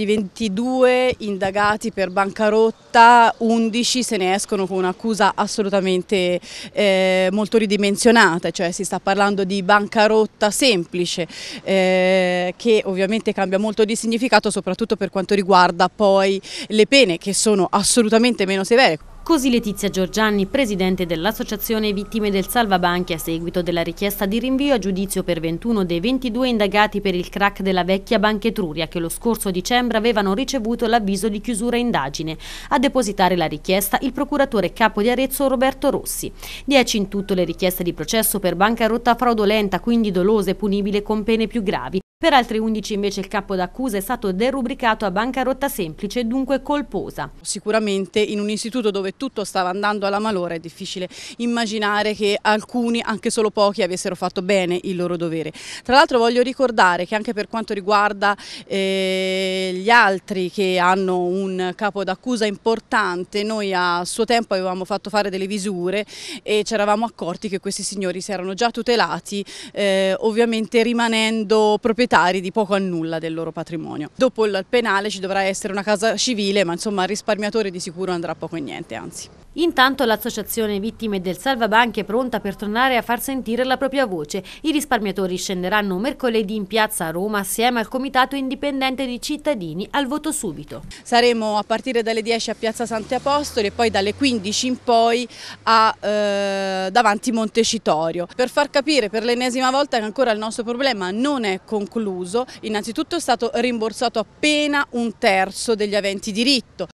Di 22 indagati per bancarotta, 11 se ne escono con un'accusa assolutamente eh, molto ridimensionata, cioè si sta parlando di bancarotta semplice, eh, che ovviamente cambia molto di significato soprattutto per quanto riguarda poi le pene che sono assolutamente meno severe. Così Letizia Giorgianni, presidente dell'Associazione Vittime del Salvabanchi a seguito della richiesta di rinvio a giudizio per 21 dei 22 indagati per il crack della vecchia Banca Etruria che lo scorso dicembre avevano ricevuto l'avviso di chiusura indagine. A depositare la richiesta il procuratore capo di Arezzo Roberto Rossi. 10 in tutto le richieste di processo per bancarotta fraudolenta, quindi dolosa e punibile con pene più gravi, per altri 11 invece il capo d'accusa è stato derubricato a bancarotta semplice dunque colposa. Sicuramente in un istituto dove tutto stava andando alla malora è difficile immaginare che alcuni, anche solo pochi, avessero fatto bene il loro dovere. Tra l'altro voglio ricordare che anche per quanto riguarda eh, gli altri che hanno un capo d'accusa importante, noi a suo tempo avevamo fatto fare delle visure e ci eravamo accorti che questi signori si erano già tutelati, eh, ovviamente rimanendo proprietari proprietari di poco a nulla del loro patrimonio. Dopo il penale ci dovrà essere una casa civile, ma insomma il risparmiatore di sicuro andrà poco e niente, anzi. Intanto l'associazione Vittime del Salvabanchi è pronta per tornare a far sentire la propria voce. I risparmiatori scenderanno mercoledì in piazza a Roma assieme al Comitato Indipendente di Cittadini al voto subito. Saremo a partire dalle 10 a Piazza Santi Apostoli e poi dalle 15 in poi a, eh, davanti Montecitorio. Per far capire per l'ennesima volta che ancora il nostro problema non è concluso, innanzitutto è stato rimborsato appena un terzo degli aventi diritto,